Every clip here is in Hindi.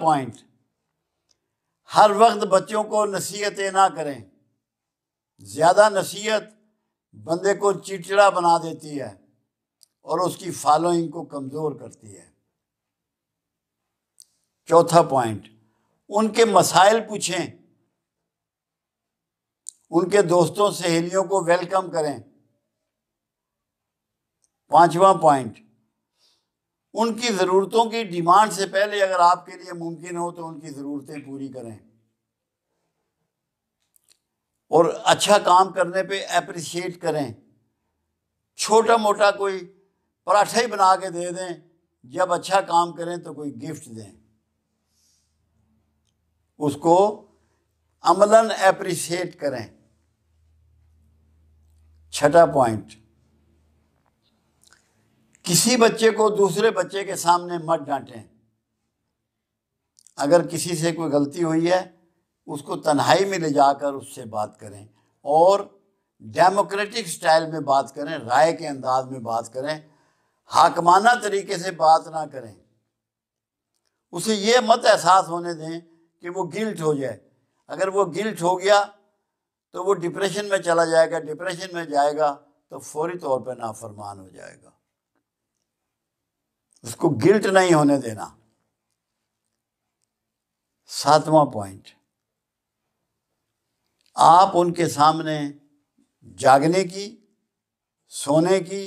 पॉइंट हर वक्त बच्चों को नसीहतें ना करें ज़्यादा नसीहत बंदे को चिड़चिड़ा बना देती है और उसकी फॉलोइंग को कमज़ोर करती है चौथा पॉइंट उनके मसाइल पूछें उनके दोस्तों सहेलियों को वेलकम करें पांचवा पॉइंट उनकी ज़रूरतों की डिमांड से पहले अगर आपके लिए मुमकिन हो तो उनकी ज़रूरतें पूरी करें और अच्छा काम करने पे अप्रिशिएट करें छोटा मोटा कोई पराठा ही बना के दे दें जब अच्छा काम करें तो कोई गिफ्ट दें उसको अमलन अप्रिशिएट करें छठा पॉइंट किसी बच्चे को दूसरे बच्चे के सामने मत डांटें अगर किसी से कोई गलती हुई है उसको तन्हाई में ले जाकर उससे बात करें और डेमोक्रेटिक स्टाइल में बात करें राय के अंदाज में बात करें हाकमाना तरीके से बात ना करें उसे ये मत एहसास होने दें कि वो गिल्ट हो जाए अगर वो गिल्ट हो गया तो वो डिप्रेशन में चला जाएगा डिप्रेशन में जाएगा तो फौरी तौर पर नाफरमान हो जाएगा उसको गिल्ट नहीं होने देना सातवां पॉइंट आप उनके सामने जागने की सोने की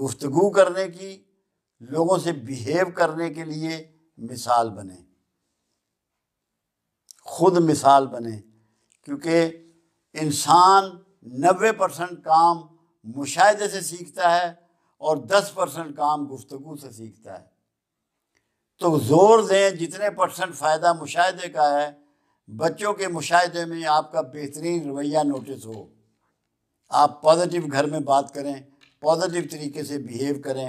गुफ्तगु करने की लोगों से बिहेव करने के लिए मिसाल बने खुद मिसाल बने क्योंकि इंसान 90 परसेंट काम मुशाहदे से सीखता है और 10 परसेंट काम गुफ्तु से सीखता है तो ज़ोर दें जितने परसेंट फ़ायदा मुशाहदे का है बच्चों के मुशाहदे में आपका बेहतरीन रवैया नोटिस हो आप पॉजिटिव घर में बात करें पॉजिटिव तरीके से बिहेव करें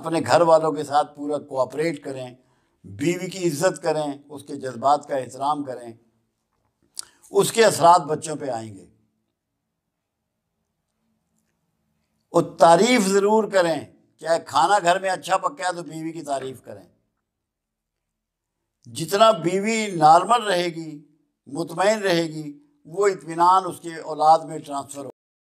अपने घर वालों के साथ पूरा कोऑपरेट करें बीवी की इज्जत करें उसके जज्बात का एहतराम करें उसके असरा बच्चों पर आएंगे और तारीफ ज़रूर करें चाहे खाना घर में अच्छा पक्या तो बीवी की तारीफ करें जितना बीवी नॉर्मल रहेगी मुतमिन रहेगी वो इतमान उसके औलाद में ट्रांसफ़र